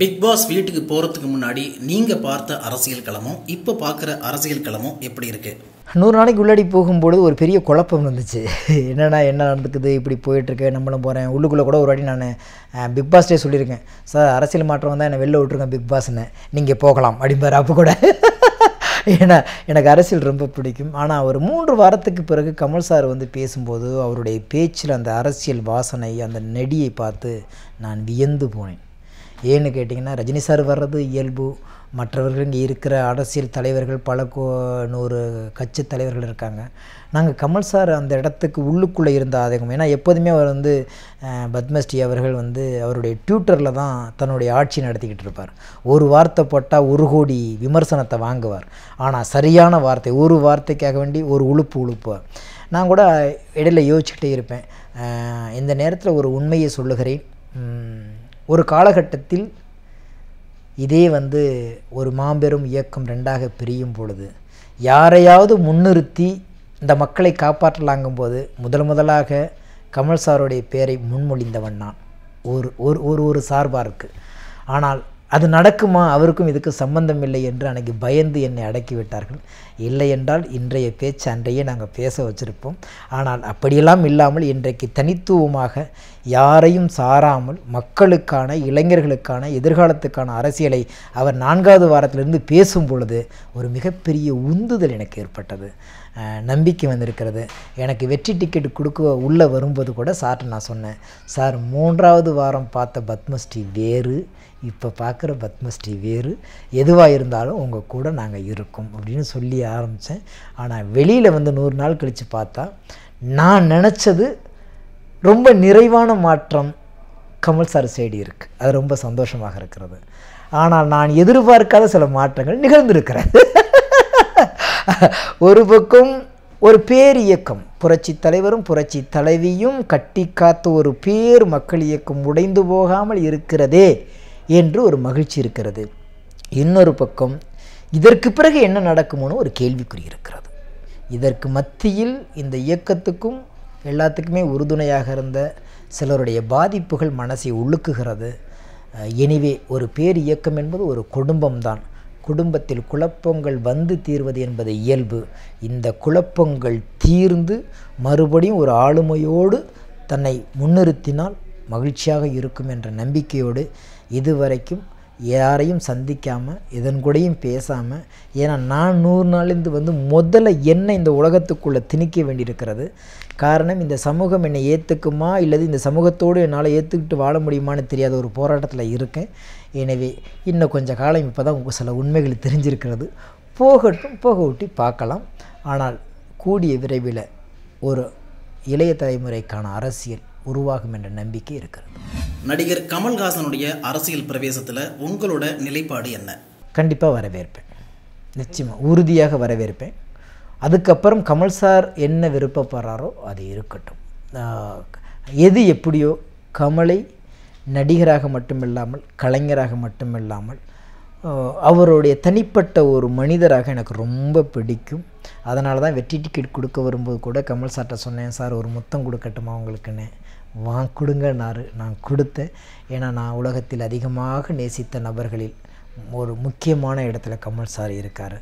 big pass வீட்டுக்கு போகிறதுக்கு முன்னாடி நீங்கள் பார்த்த அரசியல் களமும் இப்போ பார்க்குற அரசியல் களமும் எப்படி இருக்குது நூறு நாளைக்கு உள்ளாடி போகும்பொழுது ஒரு பெரிய குழப்பம் இருந்துச்சு என்னென்னா என்ன நடந்துக்குது இப்படி போயிட்டுருக்கு நம்மளும் போகிறேன் உள்ளுக்குள்ளே கூட ஒரு வாட்டி நான் பிக் பாஸ்டே சொல்லியிருக்கேன் சார் அரசியல் மாற்றம் தான் என்னை வெளில விட்ருக்கேன் பிக் பாஸ்ன்னு நீங்கள் போகலாம் அப்படிம்பார் அப்போ கூட ஏன்னா எனக்கு அரசியல் ரொம்ப பிடிக்கும் ஆனால் அவர் மூன்று வாரத்துக்கு பிறகு கமல் சார் வந்து பேசும்போது அவருடைய பேச்சில் அந்த அரசியல் வாசனை அந்த நெடியை பார்த்து நான் வியந்து போனேன் ஏன்னு கேட்டிங்கன்னா ரஜினி சார் வர்றது இயல்பு மற்றவர்கள் இங்கே இருக்கிற அரசியல் தலைவர்கள் பல கோ நூறு கட்சி தலைவர்கள் இருக்காங்க நாங்கள் கமல் சார் அந்த இடத்துக்கு உள்ளுக்குள்ளே இருந்த ஆதகம் ஏன்னா எப்போதுமே அவர் வந்து பத்மஸ்ரீ அவர்கள் வந்து அவருடைய ட்யூட்டரில் தான் தன்னுடைய ஆட்சி நடத்திக்கிட்டு இருப்பார் ஒரு வார்த்தை போட்டால் ஒரு கோடி விமர்சனத்தை வாங்குவார் ஆனால் சரியான வார்த்தை ஒரு வார்த்தைக்காக வேண்டி ஒரு உழுப்பு உழுப்பார் நான் கூட இடையில் யோசிச்சுக்கிட்டே இருப்பேன் இந்த நேரத்தில் ஒரு உண்மையை சொல்லுகிறேன் ஒரு காலகட்டத்தில் இதே வந்து ஒரு மாபெரும் இயக்கம் ரெண்டாக பிரியும் பொழுது யாரையாவது முன்னிறுத்தி இந்த மக்களை காப்பாற்றலாங்கும் போது முதல் முதலாக கமல் சாருடைய பெயரை முன்மொழிந்தவன் நான் ஒரு ஒரு ஒரு சார்பாக இருக்குது ஆனால் அது நடக்குமா அவருக்கும் இதுக்கு சம்பந்தம் இல்லை என்று அன்றைக்கி பயந்து என்னை அடக்கிவிட்டார்கள் இல்லை என்றால் இன்றைய பேச்சு அன்றையே நாங்கள் பேச வச்சுருப்போம் ஆனால் அப்படியெல்லாம் இல்லாமல் இன்றைக்கு தனித்துவமாக யாரையும் சாராமல் மக்களுக்கான இளைஞர்களுக்கான எதிர்காலத்துக்கான அரசியலை அவர் நான்காவது வாரத்திலிருந்து பேசும் பொழுது ஒரு மிகப்பெரிய உந்துதல் எனக்கு ஏற்பட்டது நம்பிக்கை வந்திருக்கிறது எனக்கு வெற்றி டிக்கெட் கொடுக்க உள்ளே வரும்போது கூட சார்ட்டு நான் சொன்னேன் சார் மூன்றாவது வாரம் பார்த்த பத்மஸ்ரீ வேறு இப்போ பார்க்க பார்க்குற பத்மஸ்ரீ வேறு எதுவாக இருந்தாலும் உங்கள் கூட நாங்கள் இருக்கோம் அப்படின்னு சொல்லி ஆரம்பித்தேன் ஆனால் வெளியில் வந்து நூறு நாள் கழித்து பார்த்தா நான் நினச்சது ரொம்ப நிறைவான மாற்றம் கமல் சார் சைடு இருக்குது அது ரொம்ப சந்தோஷமாக இருக்கிறது ஆனால் நான் எதிர்பார்க்காத சில மாற்றங்கள் நிகழ்ந்திருக்கிறது ஒரு பக்கம் ஒரு பேர் இயக்கம் புரட்சி தலைவரும் புரட்சி தலைவியும் கட்டி காத்து ஒரு பேர் மக்கள் இயக்கம் உடைந்து போகாமல் இருக்கிறதே என்று ஒரு மகிழ்ச்சி இருக்கிறது இன்னொரு பக்கம் இதற்கு பிறகு என்ன நடக்கும்னு ஒரு கேள்விக்குறி இருக்கிறது இதற்கு மத்தியில் இந்த இயக்கத்துக்கும் எல்லாத்துக்குமே உறுதுணையாக இருந்த சிலருடைய பாதிப்புகள் மனசை உழுக்குகிறது எனிவே ஒரு பேர் இயக்கம் என்பது ஒரு குடும்பம்தான் குடும்பத்தில் குழப்பங்கள் வந்து தீர்வது என்பது இயல்பு இந்த குழப்பங்கள் தீர்ந்து மறுபடியும் ஒரு ஆளுமையோடு தன்னை முன்னிறுத்தினால் மகிழ்ச்சியாக இருக்கும் என்ற நம்பிக்கையோடு இதுவரைக்கும் யாரையும் சந்திக்காமல் இதன் கூடயும் பேசாமல் ஏன்னா நான் நூறு நாளிலிருந்து வந்து முதல்ல என்னை இந்த உலகத்துக்குள்ளே திணிக்க வேண்டியிருக்கிறது காரணம் இந்த சமூகம் என்னை ஏற்றுக்குமா இல்லது இந்த சமூகத்தோடு என்னால் ஏற்றுக்கிட்டு வாழ முடியுமான்னு தெரியாத ஒரு போராட்டத்தில் இருக்கேன் எனவே இன்னும் கொஞ்சம் காலம் இப்போ தான் உங்கள் சில உண்மைகள் தெரிஞ்சிருக்கிறது போகட்டும் போக ஊட்டி பார்க்கலாம் ஆனால் கூடிய விரைவில் ஒரு இளைய தலைமுறைக்கான அரசியல் உருவாகும் என்ற நம்பிக்கை இருக்கிறது நடிகர் கமல்ஹாசனுடைய அரசியல் பிரவேசத்தில் உங்களோட நிலைப்பாடு என்ன கண்டிப்பாக வரவேற்பேன் நிச்சயமாக உறுதியாக வரவேற்பேன் அதுக்கப்புறம் கமல் சார் என்ன விருப்பப்படுறாரோ அது இருக்கட்டும் எது எப்படியோ கமலை நடிகராக மட்டுமில்லாமல் கலைஞராக மட்டுமில்லாமல் அவருடைய தனிப்பட்ட ஒரு மனிதராக எனக்கு ரொம்ப பிடிக்கும் அதனால தான் வெற்றி டிக்கெட் கொடுக்க வரும்போது கூட கமல் சார்கிட்ட சொன்னேன் சார் ஒரு முத்தம் கொடுக்கட்டுமா உங்களுக்குன்னு வா கொடுங்கன்னாரு நான் கொடுத்தேன் ஏன்னா நான் உலகத்தில் அதிகமாக நேசித்த நபர்களில் ஒரு முக்கியமான இடத்துல கமல் சார் இருக்கார்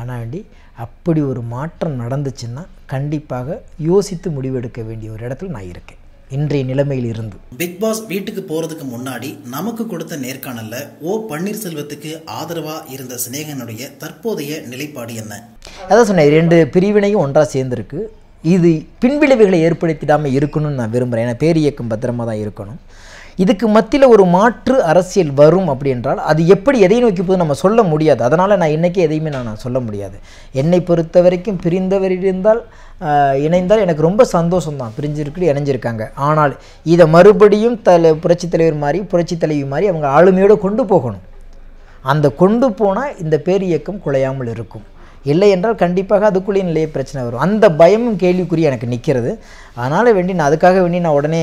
ஆனாண்டி அப்படி ஒரு மாற்றம் நடந்துச்சுன்னா கண்டிப்பாக யோசித்து முடிவெடுக்க வேண்டிய ஒரு இடத்துல நான் இருக்கேன் இன்றைய நிலைமையில் இருந்து பிக் பாஸ் வீட்டுக்கு போறதுக்கு முன்னாடி நமக்கு கொடுத்த நேர்காணல்ல ஓ பன்னீர்செல்வத்துக்கு ஆதரவா இருந்த சிநேகனுடைய தற்போதைய நிலைப்பாடு என்ன அதான் சொன்னேன் ரெண்டு பிரிவினையும் ஒன்றா சேர்ந்துருக்கு இது பின்விளைவுகளை ஏற்படுத்திடாமல் இருக்கணும்னு நான் விரும்புகிறேன் ஏன்னா பேர் பத்திரமாக பத்திரமா தான் இருக்கணும் இதுக்கு மத்தியில் ஒரு மாற்று அரசியல் வரும் அப்படி என்றால் அது எப்படி எதை நோக்கி போது நம்ம சொல்ல முடியாது அதனால் நான் இன்றைக்கே எதையுமே நான் சொல்ல முடியாது என்னை பொறுத்த வரைக்கும் பிரிந்தவர் இருந்தால் இணைந்தால் எனக்கு ரொம்ப சந்தோஷம் தான் பிரிஞ்சிருக்கு இணைஞ்சிருக்காங்க ஆனால் இதை மறுபடியும் தலை புரட்சித் தலைவர் மாதிரி புரட்சித் தலைவி மாதிரி அவங்க ஆளுமையோடு கொண்டு போகணும் அந்த கொண்டு போனால் இந்த பேரியக்கம் குலையாமல் இருக்கும் இல்லை என்றால் கண்டிப்பாக அதுக்குள்ளேயே நிலைய பிரச்சனை வரும் அந்த பயமும் கேள்விக்குறி எனக்கு நிற்கிறது அதனால் வேண்டி நான் அதுக்காக வேண்டி நான் உடனே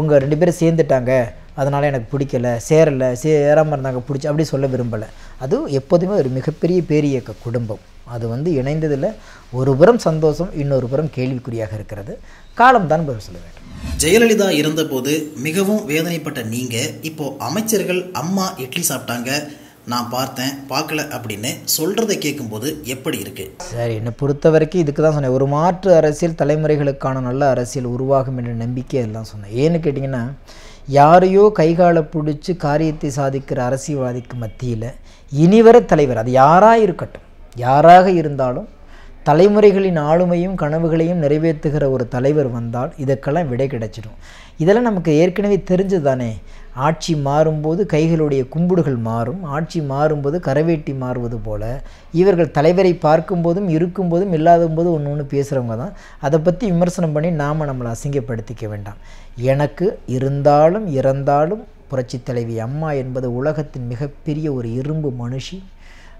உங்கள் ரெண்டு பேரும் சேர்ந்துட்டாங்க அதனால் எனக்கு பிடிக்கலை சேரலை சேராமல் இருந்தாங்க பிடிச்சி அப்படி சொல்ல விரும்பலை அது எப்போதுமே ஒரு மிகப்பெரிய பேரியக்க குடும்பம் அது வந்து இணைந்ததில் ஒரு புறம் சந்தோஷம் இன்னொரு புறம் கேள்விக்குறியாக இருக்கிறது காலம் தான் சொல்ல வேண்டும் ஜெயலலிதா இருந்தபோது மிகவும் வேதனைப்பட்ட நீங்கள் இப்போது அமைச்சர்கள் அம்மா இட்லி சாப்பிட்டாங்க நான் பார்த்தேன் பார்க்கல அப்படின்னு சொல்கிறத கேட்கும்போது எப்படி இருக்குது சரி என்னை பொறுத்த வரைக்கும் இதுக்கு தான் சொன்னேன் ஒரு மாற்று அரசியல் தலைமுறைகளுக்கான நல்ல அரசியல் உருவாகும் என்ற நம்பிக்கை எல்லாம் சொன்னேன் ஏன்னு கேட்டிங்கன்னா யாரையோ கைகாலை பிடிச்சி காரியத்தை சாதிக்கிற அரசியல்வாதிக்கு மத்தியில் இனிவர தலைவர் அது யாராக இருக்கட்டும் யாராக இருந்தாலும் தலைமுறைகளின் ஆளுமையும் கனவுகளையும் நிறைவேற்றுகிற ஒரு தலைவர் வந்தால் இதற்கெல்லாம் விடை கிடைச்சிடும் இதெல்லாம் நமக்கு ஏற்கனவே தெரிஞ்சு தானே ஆட்சி மாறும்போது கைகளுடைய கும்புடுகள் மாறும் ஆட்சி மாறும்போது கரவேட்டி மாறுவது போல் இவர்கள் தலைவரை பார்க்கும்போதும் இருக்கும்போதும் இல்லாத போது ஒன்று ஒன்று பேசுகிறவங்க தான் அதை பற்றி விமர்சனம் பண்ணி நாம் நம்மளை அசிங்கப்படுத்திக்க வேண்டாம் எனக்கு இருந்தாலும் இறந்தாலும் புரட்சி தலைவி அம்மா என்பது உலகத்தின் மிகப்பெரிய ஒரு இரும்பு மனுஷி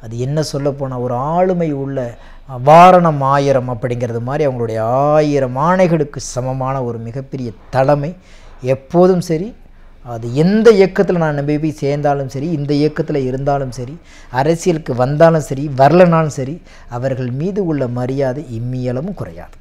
அது என்ன சொல்ல போனால் ஒரு ஆளுமை உள்ள வாரணம் ஆயிரம் அப்படிங்கிறது மாதிரி அவங்களுடைய ஆயிரம் ஆணைகளுக்கு சமமான ஒரு மிகப்பெரிய தலைமை எப்போதும் சரி அது எந்த இயக்கத்தில் நான் நம்பி போய் சேர்ந்தாலும் சரி இந்த இயக்கத்தில் இருந்தாலும் சரி அரசியலுக்கு வந்தாலும் சரி வரலனாலும் சரி அவர்கள் மீது உள்ள மரியாதை இம்மியளவும் குறையாது